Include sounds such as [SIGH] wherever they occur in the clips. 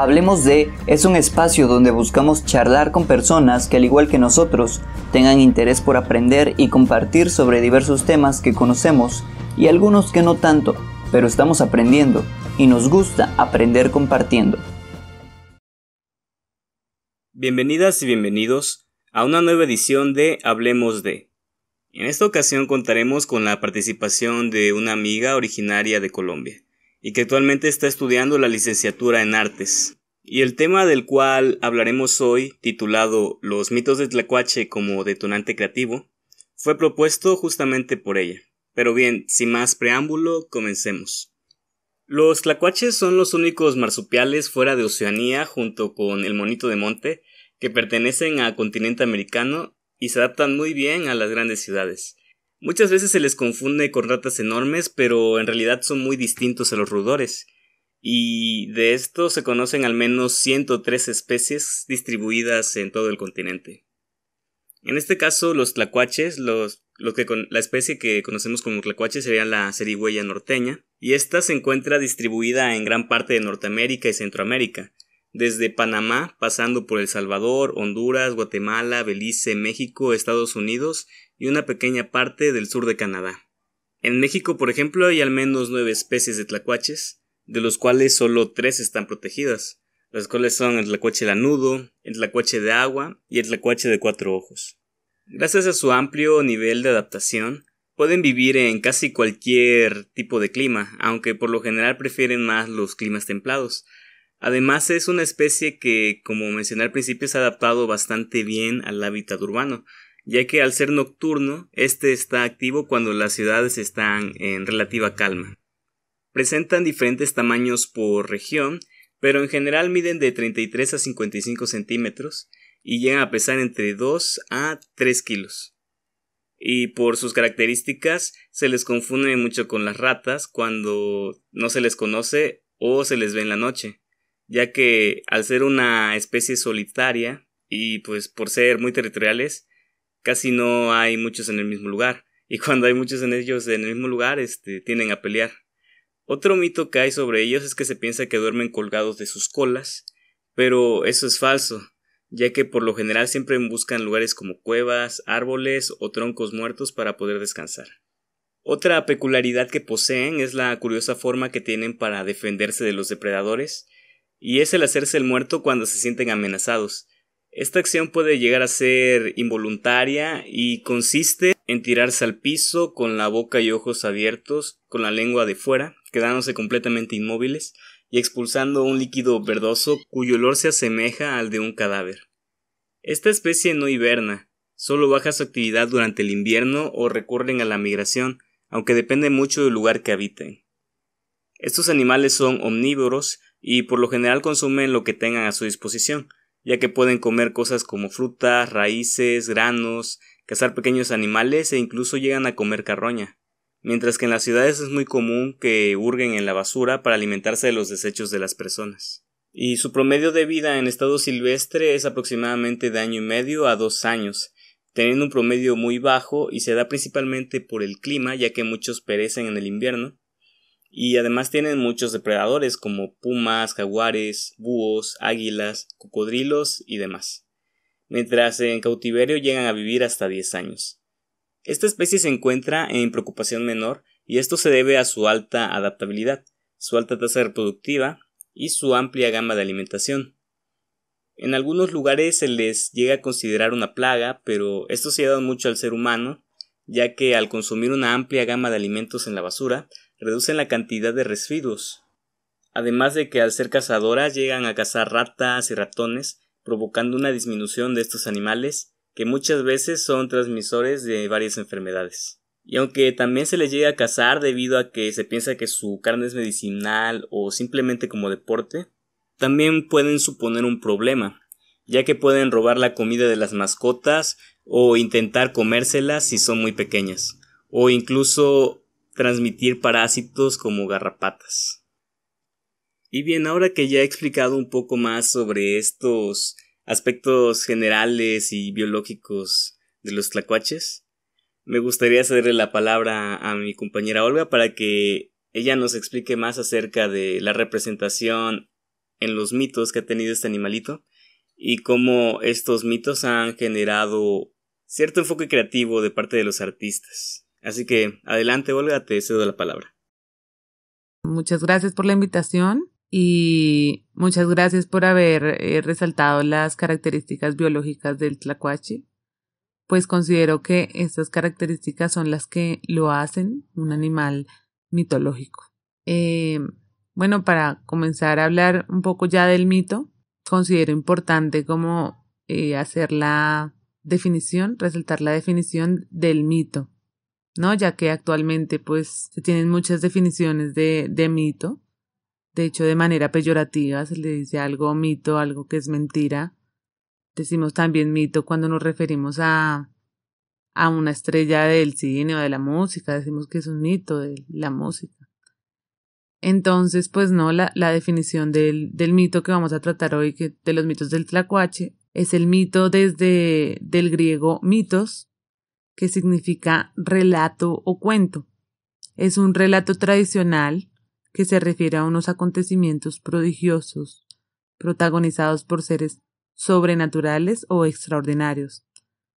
Hablemos de es un espacio donde buscamos charlar con personas que al igual que nosotros tengan interés por aprender y compartir sobre diversos temas que conocemos y algunos que no tanto, pero estamos aprendiendo y nos gusta aprender compartiendo. Bienvenidas y bienvenidos a una nueva edición de Hablemos de. En esta ocasión contaremos con la participación de una amiga originaria de Colombia y que actualmente está estudiando la licenciatura en artes. Y el tema del cual hablaremos hoy, titulado Los mitos de Tlacuache como detonante creativo, fue propuesto justamente por ella. Pero bien, sin más preámbulo, comencemos. Los tlacuaches son los únicos marsupiales fuera de Oceanía junto con el monito de monte que pertenecen al continente americano y se adaptan muy bien a las grandes ciudades. Muchas veces se les confunde con ratas enormes, pero en realidad son muy distintos a los rudores. Y de estos se conocen al menos 103 especies distribuidas en todo el continente. En este caso, los tlacuaches, que la especie que conocemos como tlacuache sería la cerigüeya norteña, y esta se encuentra distribuida en gran parte de Norteamérica y Centroamérica, desde Panamá, pasando por El Salvador, Honduras, Guatemala, Belice, México, Estados Unidos y una pequeña parte del sur de Canadá. En México, por ejemplo, hay al menos nueve especies de tlacuaches, de los cuales solo tres están protegidas, las cuales son el tlacuache lanudo, el tlacuache de agua y el tlacuache de cuatro ojos. Gracias a su amplio nivel de adaptación, pueden vivir en casi cualquier tipo de clima, aunque por lo general prefieren más los climas templados, Además es una especie que, como mencioné al principio, se ha adaptado bastante bien al hábitat urbano, ya que al ser nocturno, este está activo cuando las ciudades están en relativa calma. Presentan diferentes tamaños por región, pero en general miden de 33 a 55 centímetros y llegan a pesar entre 2 a 3 kilos. Y por sus características se les confunde mucho con las ratas cuando no se les conoce o se les ve en la noche ya que al ser una especie solitaria y pues por ser muy territoriales, casi no hay muchos en el mismo lugar. [LAUGHS] Y cuando hay muchos en ellos en el mismo lugar, este, tienen a pelear. Otro mito que hay sobre ellos es que se piensa que duermen colgados de sus colas, pero eso es falso, ya que por lo general siempre buscan lugares como cuevas, árboles o troncos muertos para poder descansar. Otra peculiaridad que poseen es la curiosa forma que tienen para defenderse de los depredadores, y es el hacerse el muerto cuando se sienten amenazados. Esta acción puede llegar a ser involuntaria y consiste en tirarse al piso con la boca y ojos abiertos, con la lengua de fuera, quedándose completamente inmóviles y expulsando un líquido verdoso cuyo olor se asemeja al de un cadáver. Esta especie no hiberna, solo baja su actividad durante el invierno o recurren a la migración, aunque depende mucho del lugar que habiten. Estos animales son omnívoros, y por lo general consumen lo que tengan a su disposición, ya que pueden comer cosas como frutas, raíces, granos, cazar pequeños animales e incluso llegan a comer carroña. Mientras que en las ciudades es muy común que hurguen en la basura para alimentarse de los desechos de las personas. Y su promedio de vida en estado silvestre es aproximadamente de año y medio a dos años, teniendo un promedio muy bajo y se da principalmente por el clima, ya que muchos perecen en el invierno, y además tienen muchos depredadores como pumas, jaguares, búhos, águilas, cocodrilos y demás. Mientras en cautiverio llegan a vivir hasta 10 años. Esta especie se encuentra en preocupación menor y esto se debe a su alta adaptabilidad, su alta tasa reproductiva y su amplia gama de alimentación. En algunos lugares se les llega a considerar una plaga, pero esto se ha dado mucho al ser humano, ya que al consumir una amplia gama de alimentos en la basura, reducen la cantidad de residuos. Además de que al ser cazadoras llegan a cazar ratas y ratones, provocando una disminución de estos animales, que muchas veces son transmisores de varias enfermedades. Y aunque también se les llega a cazar debido a que se piensa que su carne es medicinal o simplemente como deporte, también pueden suponer un problema, ya que pueden robar la comida de las mascotas o intentar comérselas si son muy pequeñas, o incluso transmitir parásitos como garrapatas. Y bien, ahora que ya he explicado un poco más sobre estos aspectos generales y biológicos de los tlacuaches, me gustaría cederle la palabra a mi compañera Olga para que ella nos explique más acerca de la representación en los mitos que ha tenido este animalito y cómo estos mitos han generado cierto enfoque creativo de parte de los artistas. Así que adelante, Olga, te cedo la palabra. Muchas gracias por la invitación y muchas gracias por haber eh, resaltado las características biológicas del tlacuache, pues considero que estas características son las que lo hacen un animal mitológico. Eh, bueno, para comenzar a hablar un poco ya del mito, considero importante como eh, hacer la definición, resaltar la definición del mito. ¿no? Ya que actualmente pues se tienen muchas definiciones de, de mito. De hecho, de manera peyorativa se le dice algo mito, algo que es mentira. Decimos también mito cuando nos referimos a, a una estrella del cine o de la música. Decimos que es un mito de la música. Entonces, pues no, la, definición del, del, mito que vamos a tratar hoy, que, de los mitos del tlacuache, es el mito desde del griego mitos, que significa relato o cuento. Es un relato tradicional que se refiere a unos acontecimientos prodigiosos, protagonizados por seres sobrenaturales o extraordinarios,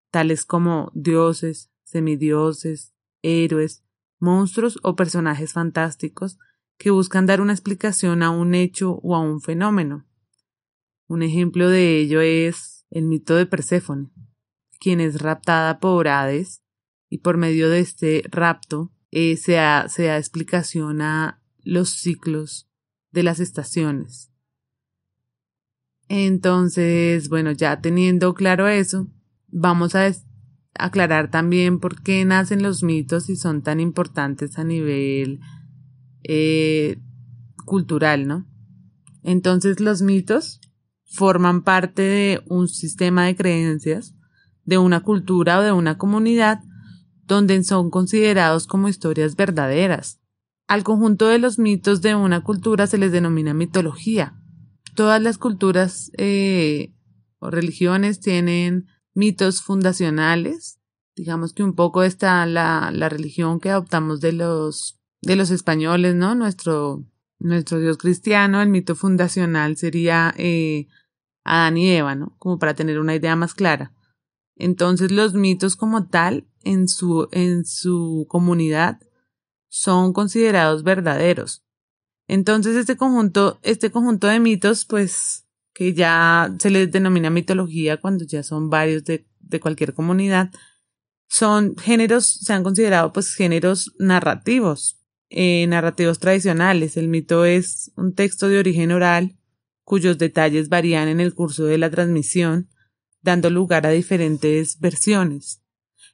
tales como dioses, semidioses, héroes, monstruos o personajes fantásticos que buscan dar una explicación a un hecho o a un fenómeno. Un ejemplo de ello es el mito de Perséfone quien es raptada por Hades, y por medio de este rapto eh, se, da, explicación a los ciclos de las estaciones. Entonces, bueno, ya teniendo claro eso, vamos a aclarar también por qué nacen los mitos y son tan importantes a nivel eh, cultural, ¿no? Entonces los mitos forman parte de un sistema de creencias de una cultura o de una comunidad donde son considerados como historias verdaderas. Al conjunto de los mitos de una cultura se les denomina mitología. Todas las culturas eh, o religiones tienen mitos fundacionales. Digamos que un poco está la, religión que adoptamos de los, de los españoles, ¿no? Nuestro, nuestro Dios cristiano, el mito fundacional sería eh, Adán y Eva, ¿no? Como para tener una idea más clara. Entonces los mitos como tal en su, comunidad son considerados verdaderos. Entonces este, este conjunto, de mitos, pues que ya se les denomina mitología cuando ya son varios de, cualquier comunidad, son géneros, se han considerado pues géneros narrativos, eh, narrativos tradicionales. El mito es un texto de origen oral cuyos detalles varían en el curso de la transmisión dando lugar a diferentes versiones.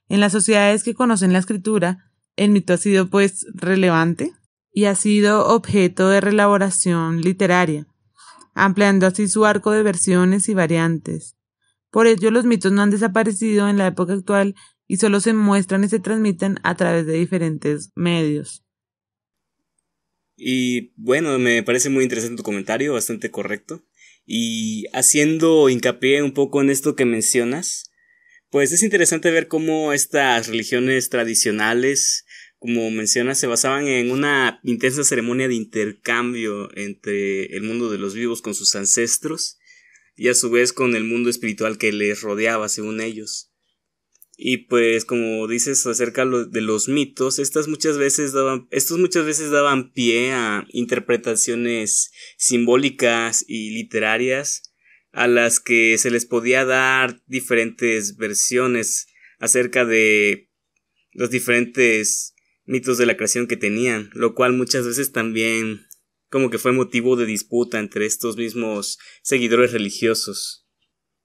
En las sociedades que conocen la escritura, el mito ha sido pues relevante y ha sido objeto de relaboración literaria, ampliando así su arco de versiones y variantes. Por ello los mitos no han desaparecido en la época actual y solo se muestran y se transmiten a través de diferentes medios. Y bueno, me parece muy interesante tu comentario, bastante correcto. Y haciendo hincapié un poco en esto que mencionas, pues es interesante ver cómo estas religiones tradicionales, como mencionas, se basaban en una intensa ceremonia de intercambio entre el mundo de los vivos con sus ancestros y a su vez con el mundo espiritual que les rodeaba, según ellos. Y pues como dices acerca de los mitos, estas muchas veces daban, estos muchas veces daban pie a interpretaciones simbólicas y literarias a las que se les podía dar diferentes versiones acerca de los diferentes mitos de la creación que tenían, lo cual muchas veces también como que fue motivo de disputa entre estos mismos seguidores religiosos.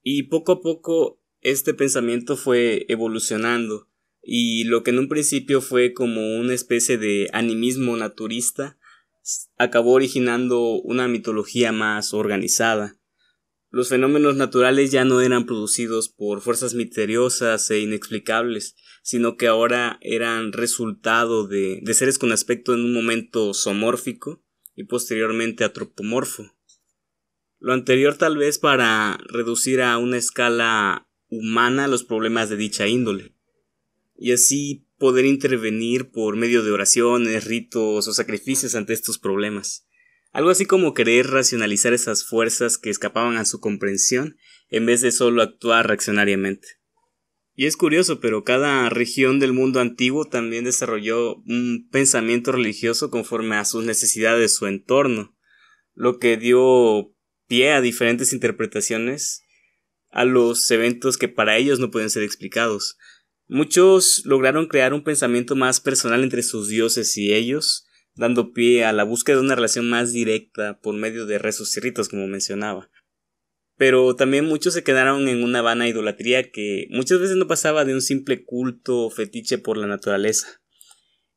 Y poco a poco este pensamiento fue evolucionando y lo que en un principio fue como una especie de animismo naturista acabó originando una mitología más organizada. Los fenómenos naturales ya no eran producidos por fuerzas misteriosas e inexplicables, sino que ahora eran resultado de, seres con aspecto en un momento somórfico y posteriormente atropomorfo. Lo anterior tal vez para reducir a una escala humana los problemas de dicha índole, y así poder intervenir por medio de oraciones, ritos o sacrificios ante estos problemas. Algo así como querer racionalizar esas fuerzas que escapaban a su comprensión en vez de solo actuar reaccionariamente. Y es curioso, pero cada región del mundo antiguo también desarrolló un pensamiento religioso conforme a sus necesidades, su entorno, lo que dio pie a diferentes interpretaciones a los eventos que para ellos no pueden ser explicados. Muchos lograron crear un pensamiento más personal entre sus dioses y ellos, dando pie a la búsqueda de una relación más directa por medio de rezos y ritos, como mencionaba. Pero también muchos se quedaron en una vana idolatría que muchas veces no pasaba de un simple culto o fetiche por la naturaleza.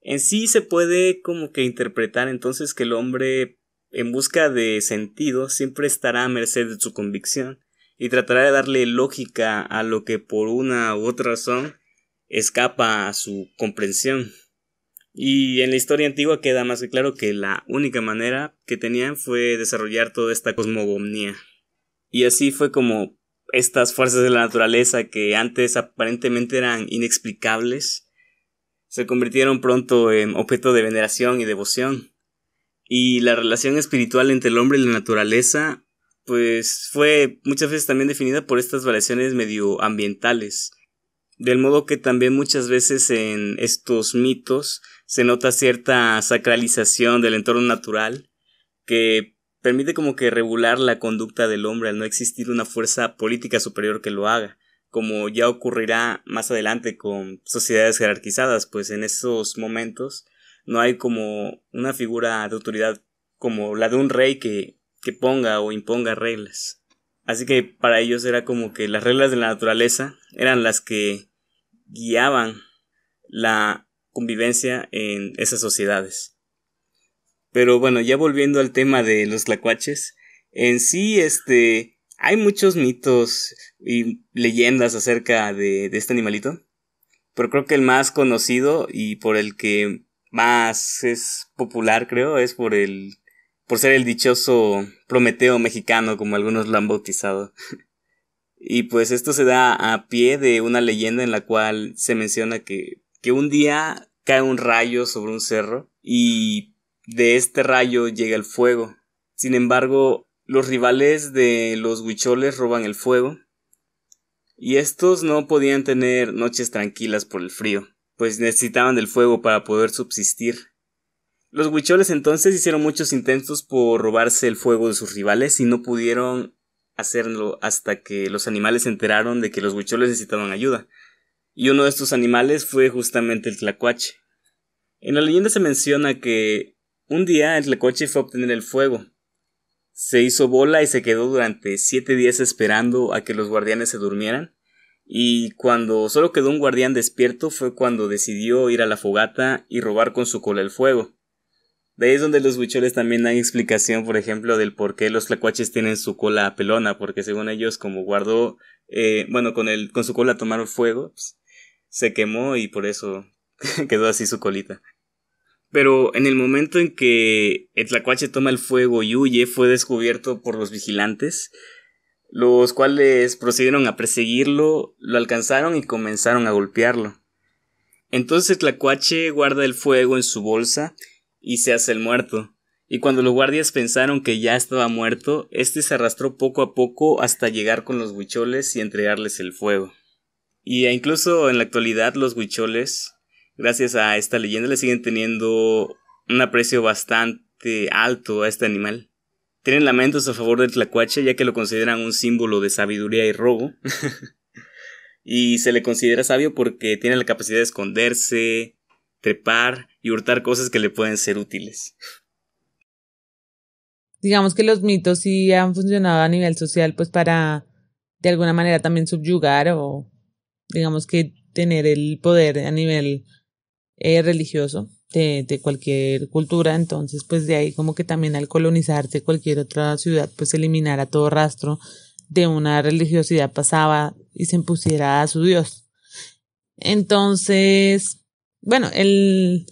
En sí se puede como que interpretar entonces que el hombre en busca de sentido siempre estará a merced de su convicción, y tratará de darle lógica a lo que por una u otra razón escapa a su comprensión. Y en la historia antigua queda más que claro que la única manera que tenían fue desarrollar toda esta cosmogonía. Y así fue como estas fuerzas de la naturaleza que antes aparentemente eran inexplicables se convirtieron pronto en objeto de veneración y devoción. Y la relación espiritual entre el hombre y la naturaleza pues fue muchas veces también definida por estas variaciones medioambientales. Del modo que también muchas veces en estos mitos se nota cierta sacralización del entorno natural que permite como que regular la conducta del hombre al no existir una fuerza política superior que lo haga, como ya ocurrirá más adelante con sociedades jerarquizadas, pues en esos momentos no hay como una figura de autoridad como la de un rey que que ponga o imponga reglas. Así que para ellos era como que las reglas de la naturaleza eran las que guiaban la convivencia en esas sociedades. Pero bueno, ya volviendo al tema de los tlacuaches, en sí este hay muchos mitos y leyendas acerca de, de este animalito, pero creo que el más conocido y por el que más es popular creo es por el por ser el dichoso Prometeo mexicano, como algunos lo han bautizado. [LAUGHS] y pues esto se da a pie de una leyenda en la cual se menciona que, que un día cae un rayo sobre un cerro y de este rayo llega el fuego. Sin embargo, los rivales de los huicholes roban el fuego y estos no podían tener noches tranquilas por el frío, pues necesitaban del fuego para poder subsistir. Los huicholes entonces hicieron muchos intentos por robarse el fuego de sus rivales y no pudieron hacerlo hasta que los animales se enteraron de que los huicholes necesitaban ayuda. Y uno de estos animales fue justamente el tlacuache. En la leyenda se menciona que un día el tlacuache fue a obtener el fuego. Se hizo bola y se quedó durante siete días esperando a que los guardianes se durmieran. Y cuando solo quedó un guardián despierto fue cuando decidió ir a la fogata y robar con su cola el fuego. De ahí es donde los huicholes también dan explicación, por ejemplo, del por qué los tlacuaches tienen su cola pelona, porque según ellos, como guardó, eh, bueno, con, con su cola tomaron fuego, pues, se quemó y por eso [LAUGHS] quedó así su colita. Pero en el momento en que el tlacuache toma el fuego y huye, fue descubierto por los vigilantes, los cuales procedieron a perseguirlo, lo alcanzaron y comenzaron a golpearlo. Entonces el tlacuache guarda el fuego en su bolsa y se hace el muerto. Y cuando los guardias pensaron que ya estaba muerto, este se arrastró poco a poco hasta llegar con los huicholes y entregarles el fuego. Y e incluso en la actualidad los huicholes, gracias a esta leyenda, le siguen teniendo un aprecio bastante alto a este animal. Tienen lamentos a favor del tlacuache ya que lo consideran un símbolo de sabiduría y robo. [LAUGHS] y se le considera sabio porque tiene la capacidad de esconderse, trepar y hurtar cosas que le pueden ser útiles. Digamos que los mitos sí han funcionado a nivel social, pues para de alguna manera también subyugar o digamos que tener el poder a nivel eh, religioso de, de, cualquier cultura. Entonces, pues de ahí como que también al colonizarse cualquier otra ciudad, pues eliminara todo rastro de una religiosidad pasaba y se impusiera a su Dios. Entonces, bueno, el,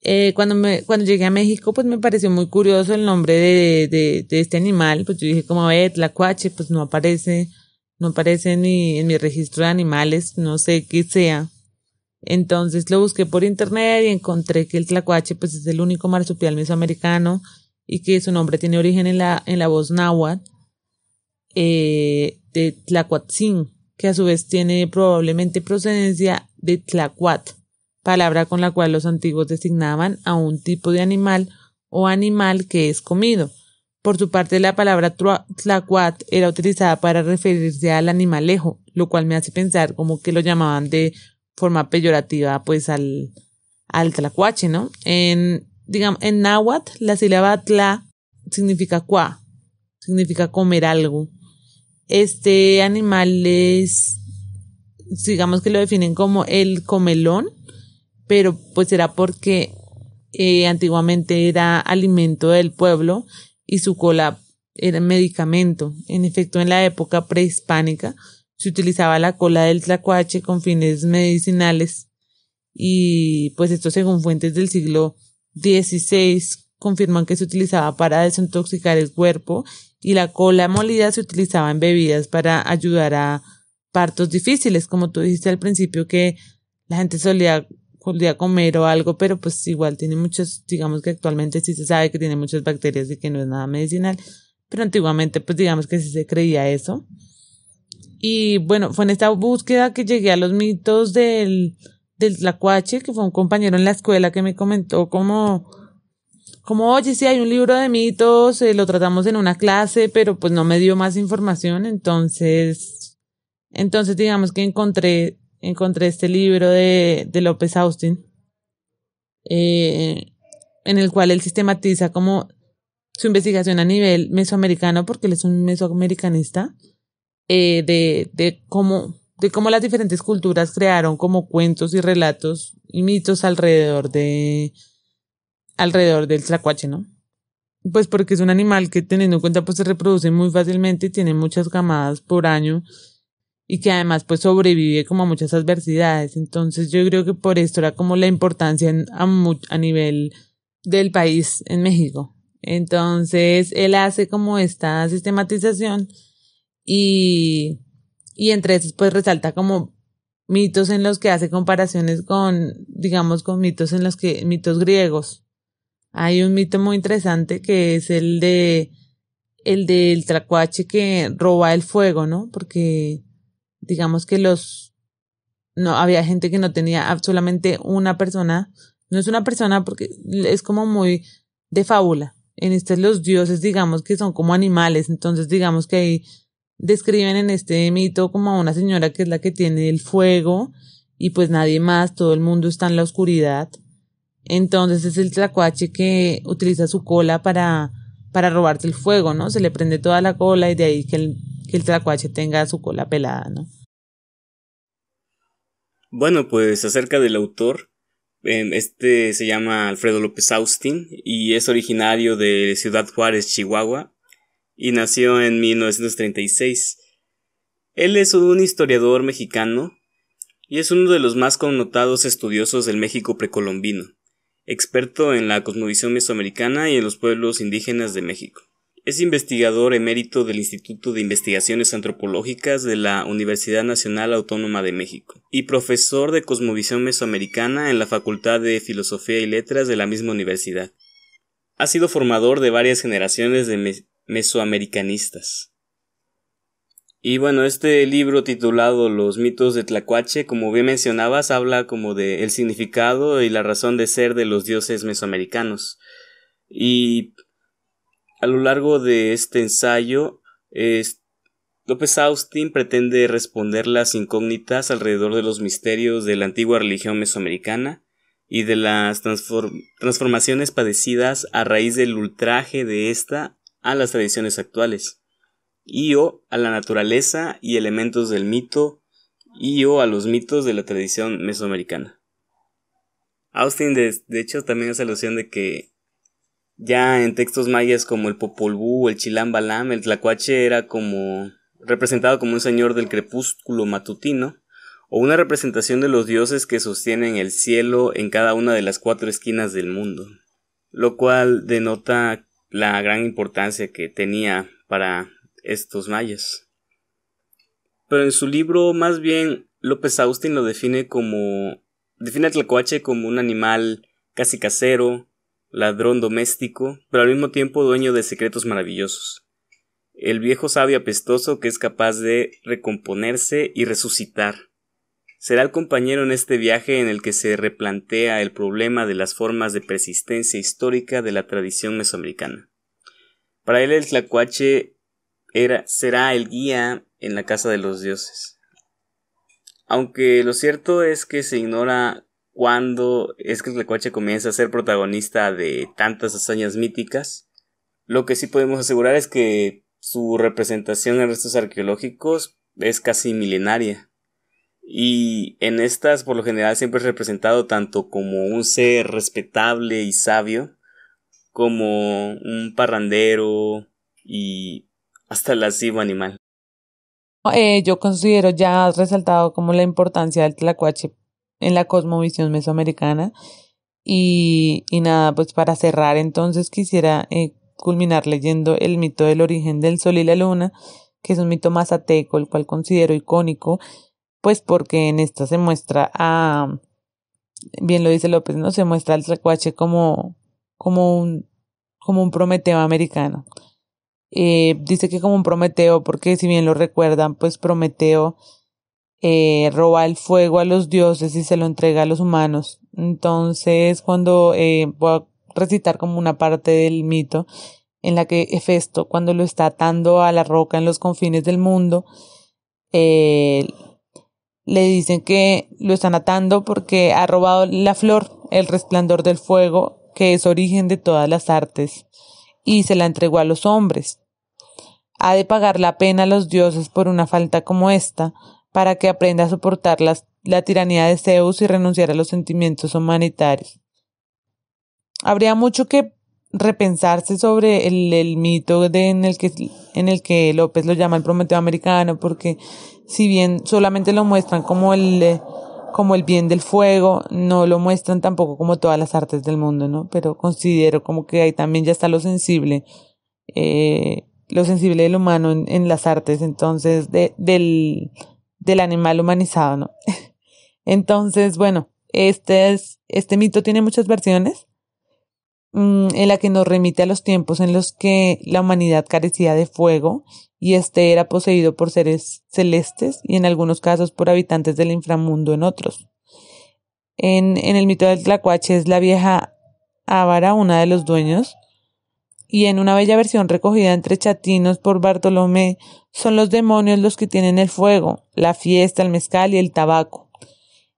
eh, cuando, me, cuando llegué a México, pues me pareció muy curioso el nombre de, de, este animal. Pues yo dije, como ve, tlacuache, pues no aparece, no aparece ni en mi registro de animales, no sé qué sea. Entonces lo busqué por internet y encontré que el tlacuache, pues es el único marsupial mesoamericano y que su nombre tiene origen en la, en la voz náhuatl eh, de Tlacuatzin, que a su vez tiene probablemente procedencia de Tlacuat palabra con la cual los antiguos designaban a un tipo de animal o animal que es comido. Por su parte, la palabra tlacuat era utilizada para referirse al animalejo, lo cual me hace pensar como que lo llamaban de forma peyorativa pues al, al tlacuache, ¿no? En, digamos, en náhuatl la sílaba tla significa cuá, significa comer algo. Este animal es, digamos que lo definen como el comelón, pero pues era porque eh, antiguamente era alimento del pueblo y su cola era medicamento. En efecto, en la época prehispánica se utilizaba la cola del tlacuache con fines medicinales y pues esto según fuentes del siglo XVI confirman que se utilizaba para desintoxicar el cuerpo y la cola molida se utilizaba en bebidas para ayudar a partos difíciles, como tú dijiste al principio que la gente solía podría comer o algo, pero pues igual tiene muchos, digamos que actualmente sí se sabe que tiene muchas bacterias y que no es nada medicinal, pero antiguamente pues digamos que sí se creía eso. Y bueno, fue en esta búsqueda que llegué a los mitos del, del tlacuache, que fue un compañero en la escuela que me comentó como, como, oye, sí hay un libro de mitos, eh, lo tratamos en una clase, pero pues no me dio más información, entonces, entonces digamos que encontré encontré este libro de, de López Austin, eh, en el cual él sistematiza como su investigación a nivel mesoamericano, porque él es un mesoamericanista, eh, de, de, cómo, de cómo las diferentes culturas crearon como cuentos y relatos y mitos alrededor de alrededor del tlacuache, ¿no? Pues porque es un animal que teniendo en cuenta pues se reproduce muy fácilmente y tiene muchas camadas por año y que además pues sobrevive como a muchas adversidades. Entonces yo creo que por esto era como la importancia a, nivel del país en México. Entonces él hace como esta sistematización y, y entre esas, pues resalta como mitos en los que hace comparaciones con, digamos, con mitos en los que, mitos griegos. Hay un mito muy interesante que es el de, el del tracuache que roba el fuego, ¿no? Porque digamos que los, no, había gente que no tenía absolutamente una persona, no es una persona porque es como muy de fábula. En este los dioses, digamos que son como animales, entonces digamos que ahí describen en este mito como a una señora que es la que tiene el fuego y pues nadie más, todo el mundo está en la oscuridad. Entonces es el tlacuache que utiliza su cola para, para robarse el fuego, ¿no? Se le prende toda la cola y de ahí que el que el tlacuache tenga su cola pelada, ¿no? Bueno, pues acerca del autor, em, este se llama Alfredo López Austin y es originario de Ciudad Juárez, Chihuahua, y nació en 1936. Él es un historiador mexicano y es uno de los más connotados estudiosos del México precolombino, experto en la cosmovisión mesoamericana y en los pueblos indígenas de México. Es investigador emérito del Instituto de Investigaciones Antropológicas de la Universidad Nacional Autónoma de México y profesor de Cosmovisión Mesoamericana en la Facultad de Filosofía y Letras de la misma universidad. Ha sido formador de varias generaciones de mesoamericanistas. Y bueno, este libro titulado Los mitos de Tlacuache, como bien mencionabas, habla como de el significado y la razón de ser de los dioses mesoamericanos. Y a lo largo de este ensayo, López Austin pretende responder las incógnitas alrededor de los misterios de la antigua religión mesoamericana y de las transformaciones padecidas a raíz del ultraje de esta a las tradiciones actuales, y o a la naturaleza y elementos del mito, y o a los mitos de la tradición mesoamericana. Austin de, de hecho también hace alusión de que ya en textos mayas como el Popol Vuh, el Chilam Balam, el Tlacuache era como representado como un señor del crepúsculo matutino, o una representación de los dioses que sostienen el cielo en cada una de las cuatro esquinas del mundo, lo cual denota la gran importancia que tenía para estos mayas. Pero en su libro, más bien, López Austin lo define como. define Tlacuache como un animal casi casero, ladrón doméstico, pero al mismo tiempo dueño de secretos maravillosos. El viejo sabio apestoso que es capaz de recomponerse y resucitar. Será el compañero en este viaje en el que se replantea el problema de las formas de persistencia histórica de la tradición mesoamericana. Para él el tlacuache será el guía en la casa de los dioses. Aunque lo cierto es que se ignora cuando es que el Tlacuache comienza a ser protagonista de tantas hazañas míticas. Lo que sí podemos asegurar es que su representación en restos arqueológicos es casi milenaria. Y en estas, por lo general, siempre es representado tanto como un ser respetable y sabio, como un parrandero y hasta lascivo animal. Eh, yo considero ya has resaltado como la importancia del tlacuache en la cosmovisión mesoamericana. Y, y nada, pues para cerrar entonces quisiera eh, culminar leyendo el mito del origen del sol y la luna, que es un mito mazateco, el cual considero icónico, pues porque en esta se muestra a, bien lo dice López, ¿no? Se muestra al tlacuache como, como un, como un prometeo americano. Eh, dice que como un prometeo, porque si bien lo recuerdan, pues prometeo eh, roba el fuego a los dioses y se lo entrega a los humanos. Entonces, cuando eh, voy a recitar como una parte del mito en la que Hefesto, cuando lo está atando a la roca en los confines del mundo, eh, le dicen que lo están atando porque ha robado la flor, el resplandor del fuego, que es origen de todas las artes, y se la entregó a los hombres. Ha de pagar la pena a los dioses por una falta como esta, para que aprenda a soportar la tiranía de Zeus y renunciar a los sentimientos humanitarios. Habría mucho que repensarse sobre el, mito en, el que, en el que López lo llama el Prometeo americano, porque si bien solamente lo muestran como el, eh, como el bien del fuego, no lo muestran tampoco como todas las artes del mundo, ¿no? Pero considero como que ahí también ya está lo sensible, eh, lo sensible del humano en, en las artes, entonces, de, del del animal humanizado, ¿no? [LAUGHS] Entonces, bueno, este, es, este mito tiene muchas versiones mm, en la que nos remite a los tiempos en los que la humanidad carecía de fuego y este era poseído por seres celestes y en algunos casos por habitantes del inframundo en otros. En, en el mito del Tlacuache es la vieja Ávara, una de los dueños, y en una bella versión recogida entre chatinos por Bartolomé, son los demonios los que tienen el fuego, la fiesta, el mezcal y el tabaco.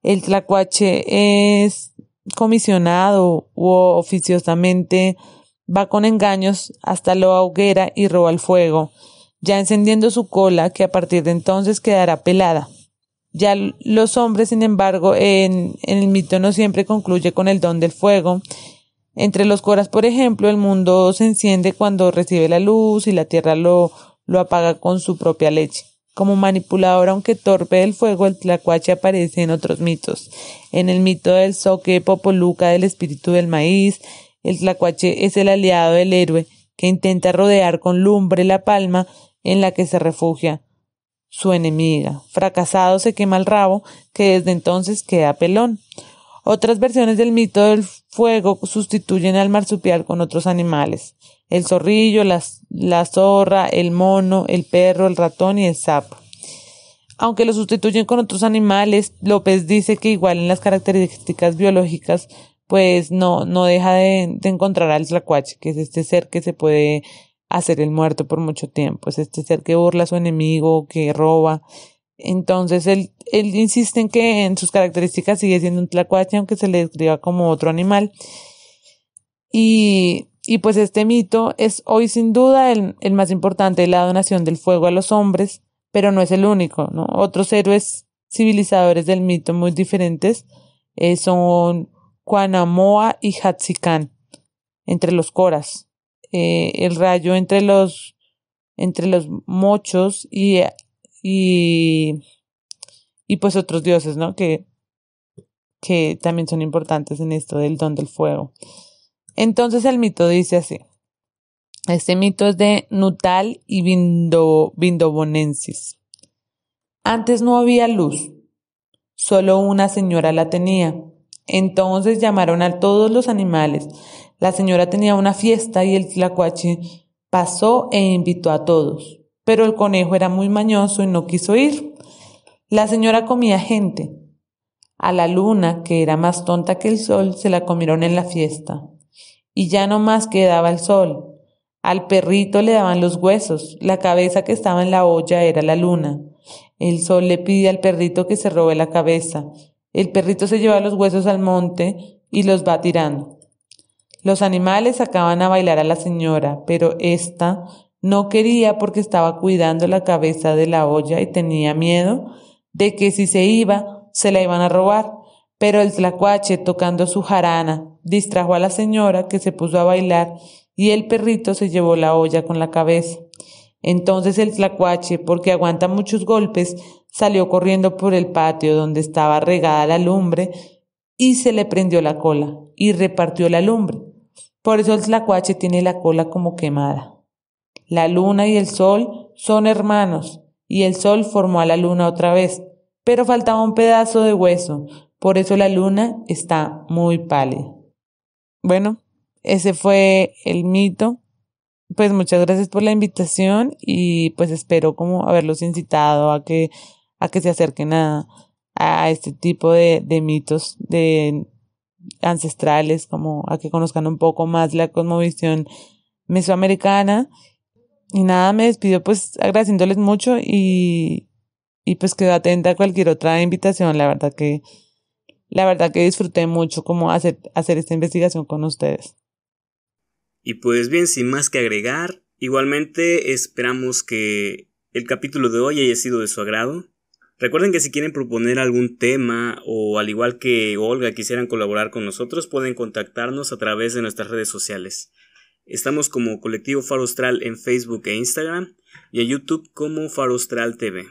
El tlacuache es comisionado u oficiosamente va con engaños hasta lo hoguera y roba el fuego, ya encendiendo su cola que a partir de entonces quedará pelada. Ya los hombres, sin embargo, en, en el mito no siempre concluye con el don del fuego entre los coras, por ejemplo, el mundo se enciende cuando recibe la luz y la tierra lo, lo apaga con su propia leche. Como manipulador, aunque torpe del fuego, el tlacuache aparece en otros mitos. En el mito del soque popoluca del espíritu del maíz, el tlacuache es el aliado del héroe que intenta rodear con lumbre la palma en la que se refugia su enemiga. Fracasado se quema el rabo, que desde entonces queda pelón. Otras versiones del mito del fuego sustituyen al marsupial con otros animales, el zorrillo, la, la zorra, el mono, el perro, el ratón y el sapo. Aunque lo sustituyen con otros animales, López dice que igual en las características biológicas, pues no, no deja de, encontrar al tlacuache, que es este ser que se puede hacer el muerto por mucho tiempo, es este ser que burla a su enemigo, que roba, entonces él, él insiste en que en sus características sigue siendo un tlacuache, aunque se le describa como otro animal. Y, y pues este mito es hoy sin duda el, el más importante de la donación del fuego a los hombres, pero no es el único, ¿no? Otros héroes civilizadores del mito muy diferentes eh, son Cuanamoa y Hatzikan, entre los coras. Eh, el rayo entre los, entre los mochos y y, y pues otros dioses, ¿no? Que, que también son importantes en esto del don del fuego. Entonces el mito dice así. Este mito es de Nutal y Vindobonensis. Antes no había luz, solo una señora la tenía. Entonces llamaron a todos los animales. La señora tenía una fiesta y el tlacuache pasó e invitó a todos pero el conejo era muy mañoso y no quiso ir. La señora comía gente. A la luna, que era más tonta que el sol, se la comieron en la fiesta. Y ya no más quedaba el sol. Al perrito le daban los huesos, la cabeza que estaba en la olla era la luna. El sol le pide al perrito que se robe la cabeza. El perrito se lleva los huesos al monte y los va tirando. Los animales acaban a bailar a la señora, pero ésta no quería porque estaba cuidando la cabeza de la olla y tenía miedo de que si se iba se la iban a robar. Pero el tlacuache, tocando su jarana, distrajo a la señora que se puso a bailar y el perrito se llevó la olla con la cabeza. Entonces el tlacuache, porque aguanta muchos golpes, salió corriendo por el patio donde estaba regada la lumbre y se le prendió la cola y repartió la lumbre. Por eso el tlacuache tiene la cola como quemada. La luna y el sol son hermanos, y el sol formó a la luna otra vez, pero faltaba un pedazo de hueso, por eso la luna está muy pálida. Bueno, ese fue el mito. Pues muchas gracias por la invitación y pues espero como haberlos incitado a que, a que se acerquen a, a este tipo de, de mitos de ancestrales, como a que conozcan un poco más la cosmovisión mesoamericana y nada, me despidió pues agradeciéndoles mucho y, y pues quedo atenta a cualquier otra invitación. La verdad que, la verdad que disfruté mucho como hacer, hacer esta investigación con ustedes. Y pues bien, sin más que agregar, igualmente esperamos que el capítulo de hoy haya sido de su agrado. Recuerden que si quieren proponer algún tema o al igual que Olga quisieran colaborar con nosotros, pueden contactarnos a través de nuestras redes sociales. Estamos como Colectivo Faro Austral en Facebook e Instagram y en YouTube como Faro Austral TV.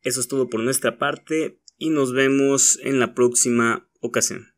Eso es todo por nuestra parte y nos vemos en la próxima ocasión.